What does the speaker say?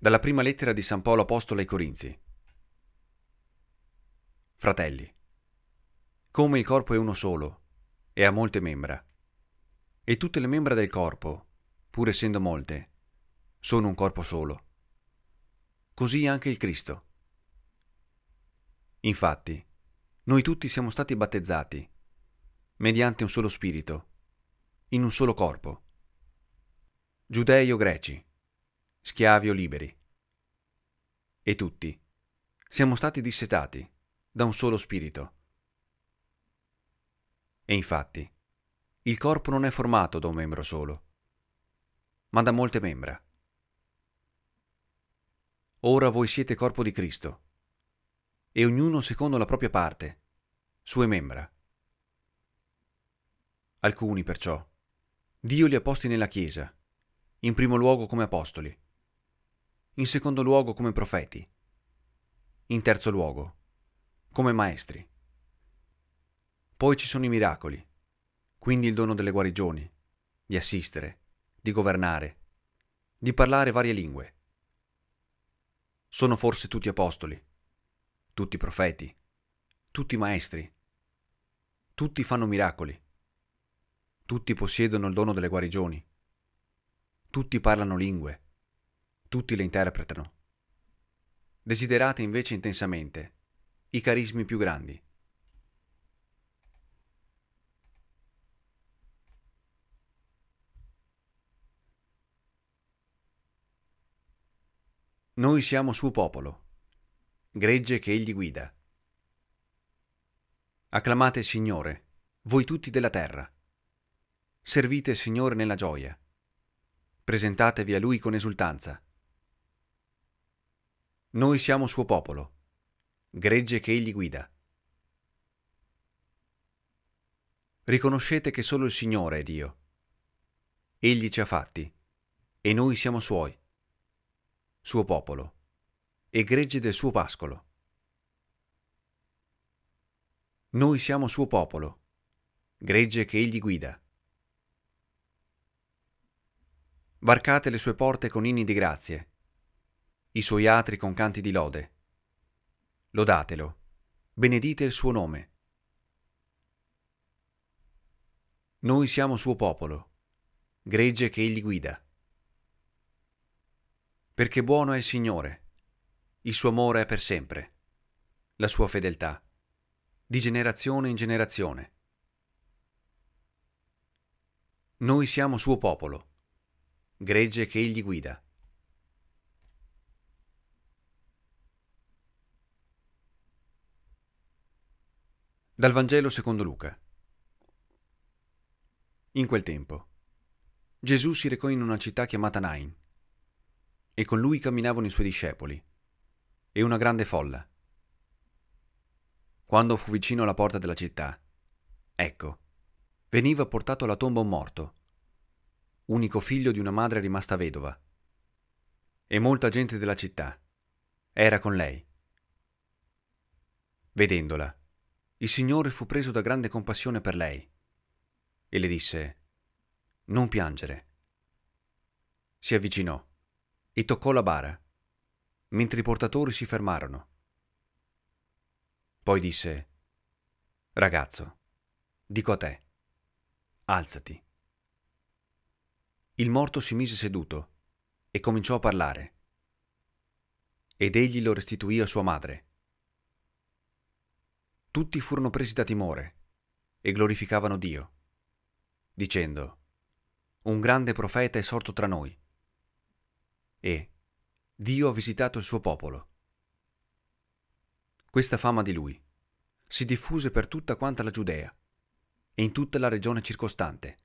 Dalla prima lettera di San Paolo Apostolo ai Corinzi. Fratelli, come il corpo è uno solo e ha molte membra, e tutte le membra del corpo, pur essendo molte, sono un corpo solo. Così anche il Cristo. Infatti, noi tutti siamo stati battezzati, mediante un solo spirito, in un solo corpo. Giudei o greci, schiavi o liberi. E tutti siamo stati dissetati da un solo spirito. E infatti, il corpo non è formato da un membro solo, ma da molte membra. Ora voi siete corpo di Cristo, e ognuno secondo la propria parte, sue membra. Alcuni, perciò, Dio li ha posti nella Chiesa, in primo luogo come apostoli, in secondo luogo come profeti, in terzo luogo come maestri. Poi ci sono i miracoli, quindi il dono delle guarigioni, di assistere, di governare, di parlare varie lingue. Sono forse tutti apostoli, tutti profeti, tutti maestri, tutti fanno miracoli, tutti possiedono il dono delle guarigioni, tutti parlano lingue tutti le interpretano. Desiderate invece intensamente i carismi più grandi. Noi siamo suo popolo, gregge che egli guida. Acclamate il Signore, voi tutti della terra. Servite il Signore nella gioia. Presentatevi a Lui con esultanza. Noi siamo suo popolo, gregge che egli guida. Riconoscete che solo il Signore è Dio. Egli ci ha fatti, e noi siamo suoi, suo popolo, e gregge del suo pascolo. Noi siamo suo popolo, gregge che egli guida. Varcate le sue porte con inni di grazie, i suoi atri con canti di lode. Lodatelo, benedite il suo nome. Noi siamo suo popolo, gregge che egli guida. Perché buono è il Signore, il suo amore è per sempre, la sua fedeltà, di generazione in generazione. Noi siamo suo popolo, gregge che egli guida. Dal Vangelo secondo Luca. In quel tempo, Gesù si recò in una città chiamata Nain, e con lui camminavano i suoi discepoli, e una grande folla. Quando fu vicino alla porta della città, ecco, veniva portato alla tomba un morto, unico figlio di una madre rimasta vedova, e molta gente della città era con lei. Vedendola, il Signore fu preso da grande compassione per lei e le disse, Non piangere. Si avvicinò e toccò la bara, mentre i portatori si fermarono. Poi disse, Ragazzo, dico a te, alzati. Il morto si mise seduto e cominciò a parlare. Ed egli lo restituì a sua madre tutti furono presi da timore e glorificavano Dio, dicendo, Un grande profeta è sorto tra noi e Dio ha visitato il suo popolo. Questa fama di lui si diffuse per tutta quanta la Giudea e in tutta la regione circostante